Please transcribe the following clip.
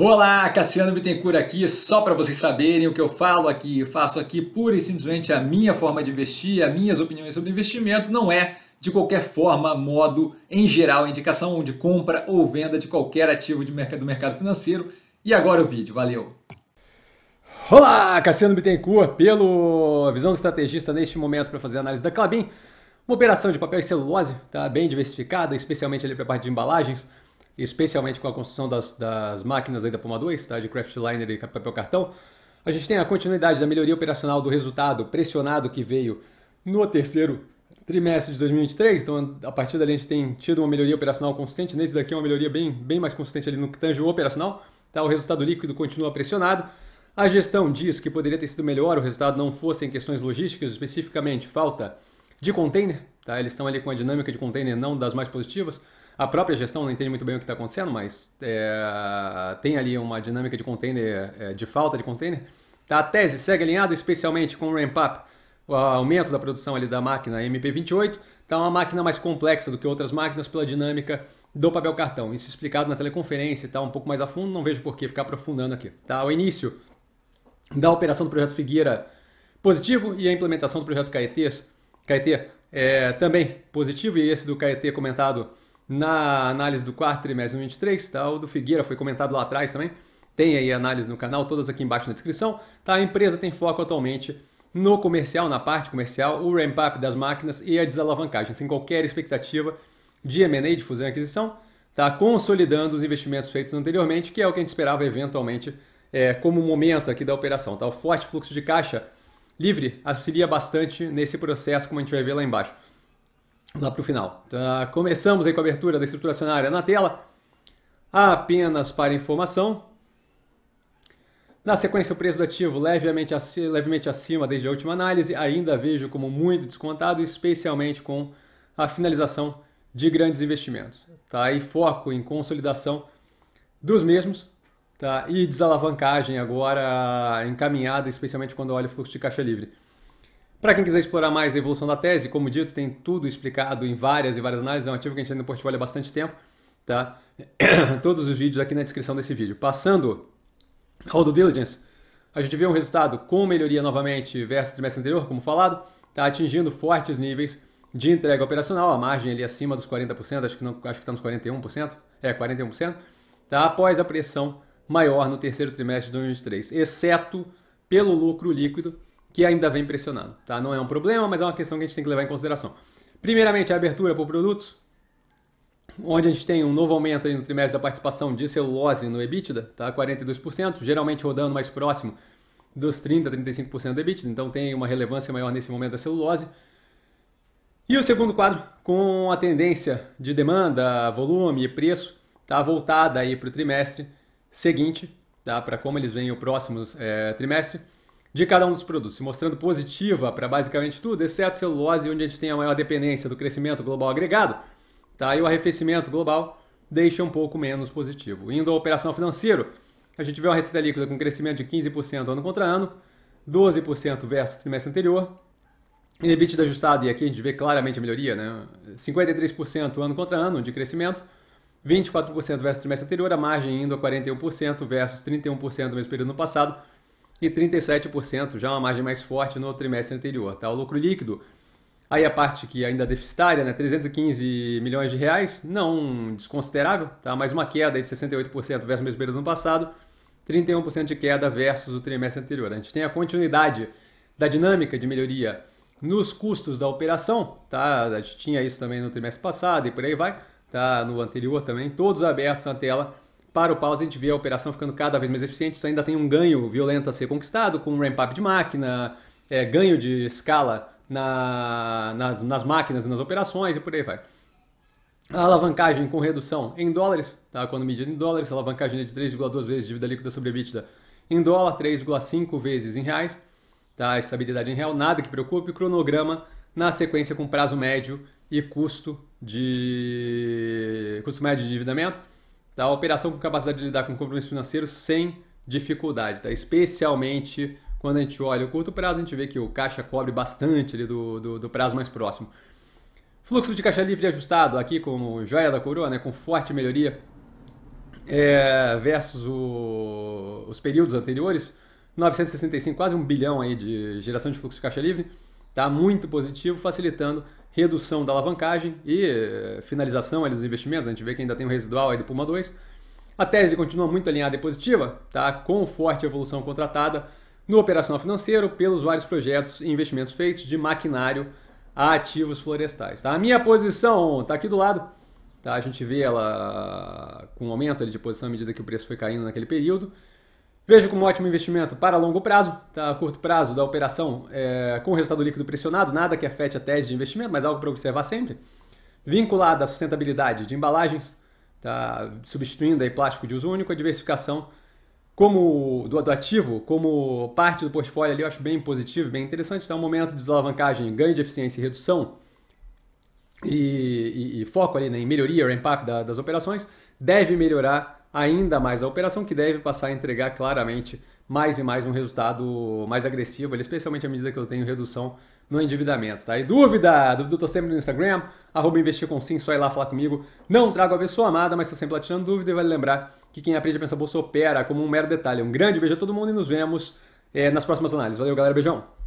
Olá, Cassiano Bittencourt aqui, só para vocês saberem o que eu falo aqui, eu faço aqui pura e simplesmente a minha forma de investir, as minhas opiniões sobre investimento, não é de qualquer forma, modo, em geral, indicação de compra ou venda de qualquer ativo de mercado, do mercado financeiro. E agora o vídeo, valeu! Olá, Cassiano Bittencourt, pelo Visão do Estrategista neste momento para fazer a análise da Clabin. Uma operação de papel e celulose, tá bem diversificada, especialmente ali para a parte de embalagens especialmente com a construção das, das máquinas da Poma 2, tá? de craft liner e papel cartão, a gente tem a continuidade da melhoria operacional do resultado pressionado que veio no terceiro trimestre de 2023. Então, a partir dali, a gente tem tido uma melhoria operacional consistente. Nesse daqui, é uma melhoria bem, bem mais consistente ali no que tange o operacional. Tá? O resultado líquido continua pressionado. A gestão diz que poderia ter sido melhor o resultado não fossem questões logísticas, especificamente falta de container. Tá? Eles estão ali com a dinâmica de container não das mais positivas. A própria gestão não entende muito bem o que está acontecendo, mas é, tem ali uma dinâmica de container, é, de falta de container. A tese segue alinhada especialmente com o ramp-up, o aumento da produção ali da máquina MP28. Então, tá uma máquina mais complexa do que outras máquinas pela dinâmica do papel cartão. Isso explicado na teleconferência e tá, tal, um pouco mais a fundo, não vejo por que ficar aprofundando aqui. Tá? O início da operação do projeto Figueira positivo e a implementação do projeto Caetê, Caetê é também positivo, e esse do Caetê comentado na análise do quarto trimestre de 2023, tá? O do Figueira foi comentado lá atrás também. Tem aí análise no canal, todas aqui embaixo na descrição. Tá? A empresa tem foco atualmente no comercial, na parte comercial, o ramp-up das máquinas e a desalavancagem, sem qualquer expectativa de M&A, de fusão e aquisição, tá consolidando os investimentos feitos anteriormente, que é o que a gente esperava eventualmente é, como momento aqui da operação. Tá? O forte fluxo de caixa livre auxilia bastante nesse processo, como a gente vai ver lá embaixo lá para o final. Então, ah, começamos aí com a abertura da estrutura acionária na tela, apenas para informação. Na sequência, o preço do ativo levemente acima, levemente acima desde a última análise, ainda vejo como muito descontado, especialmente com a finalização de grandes investimentos. Tá? E foco em consolidação dos mesmos tá? e desalavancagem agora encaminhada, especialmente quando olho o fluxo de caixa livre. Para quem quiser explorar mais a evolução da tese, como dito, tem tudo explicado em várias e várias análises, é um ativo que a gente tem no portfólio há bastante tempo, tá? Todos os vídeos aqui na descrição desse vídeo. Passando ao do diligence, a gente vê um resultado com melhoria novamente versus o trimestre anterior, como falado, tá atingindo fortes níveis de entrega operacional, a margem ali acima dos 40%, acho que não, acho que está nos 41%, é 41%, tá após a pressão maior no terceiro trimestre de 2023, exceto pelo lucro líquido, que ainda vem pressionando. Tá? Não é um problema, mas é uma questão que a gente tem que levar em consideração. Primeiramente, a abertura por produtos, onde a gente tem um novo aumento no trimestre da participação de celulose no EBITDA, tá? 42%, geralmente rodando mais próximo dos 30% a 35% do EBITDA, então tem uma relevância maior nesse momento da celulose. E o segundo quadro, com a tendência de demanda, volume e preço, tá voltada aí para o trimestre seguinte, tá? para como eles vêm o próximo é, trimestre de cada um dos produtos, se mostrando positiva para basicamente tudo, exceto celulose, onde a gente tem a maior dependência do crescimento global agregado, tá? e o arrefecimento global deixa um pouco menos positivo. Indo ao operacional financeiro, a gente vê uma receita líquida com crescimento de 15% ano contra ano, 12% versus trimestre anterior, e EBITDA ajustado, e aqui a gente vê claramente a melhoria, né? 53% ano contra ano de crescimento, 24% versus trimestre anterior, a margem indo a 41% versus 31% no mesmo período no passado, e 37%, já é uma margem mais forte no trimestre anterior. Tá? O lucro líquido, aí a parte que ainda é deficitária, né? 315 milhões de reais, não desconsiderável, tá? mas uma queda de 68% versus o mesmo período do ano passado, 31% de queda versus o trimestre anterior. A gente tem a continuidade da dinâmica de melhoria nos custos da operação, tá? a gente tinha isso também no trimestre passado e por aí vai, tá? no anterior também, todos abertos na tela para o pause, a gente vê a operação ficando cada vez mais eficiente. Isso ainda tem um ganho violento a ser conquistado com ramp-up de máquina, é, ganho de escala na, nas, nas máquinas e nas operações e por aí vai. A alavancagem com redução em dólares, tá? quando medida em dólares, a alavancagem é de 3,2 vezes dívida líquida sobre EBITDA em dólar, 3,5 vezes em reais, tá? estabilidade em real, nada que preocupe, cronograma na sequência com prazo médio e custo de custo médio de endividamento da A operação com capacidade de lidar com compromissos financeiros sem dificuldade, tá? especialmente quando a gente olha o curto prazo, a gente vê que o caixa cobre bastante ali do, do, do prazo mais próximo. Fluxo de caixa livre ajustado aqui como joia da coroa, né, com forte melhoria é, versus o, os períodos anteriores, 965, quase um bilhão aí de geração de fluxo de caixa livre, tá muito positivo, facilitando redução da alavancagem e eh, finalização dos investimentos. A gente vê que ainda tem um residual aí do Puma 2. A tese continua muito alinhada e positiva, tá? com forte evolução contratada no operacional financeiro pelos vários projetos e investimentos feitos de maquinário a ativos florestais. Tá? A minha posição está aqui do lado. Tá? A gente vê ela com um aumento de posição à medida que o preço foi caindo naquele período. Vejo como um ótimo investimento para longo prazo, tá? curto prazo da operação, é, com resultado líquido pressionado, nada que afete a tese de investimento, mas algo para observar sempre. Vinculado à sustentabilidade de embalagens, tá? substituindo aí plástico de uso único, a diversificação como do, do, ativo, como parte do portfólio ali, eu acho bem positivo, bem interessante. Está então, é um momento de desalavancagem, ganho de eficiência e redução, e, e, e foco ali né, em melhoria, ramp-up da, das operações, deve melhorar ainda mais a operação, que deve passar a entregar claramente mais e mais um resultado mais agressivo, especialmente à medida que eu tenho redução no endividamento, tá? E dúvida? Dúvida eu tô sempre no Instagram, arroba investir com sim, só ir lá falar comigo. Não trago a pessoa amada, mas estou sempre lá tirando dúvida e vale lembrar que quem aprende a pensar bolsa opera como um mero detalhe. Um grande beijo a todo mundo e nos vemos é, nas próximas análises. Valeu, galera. Beijão!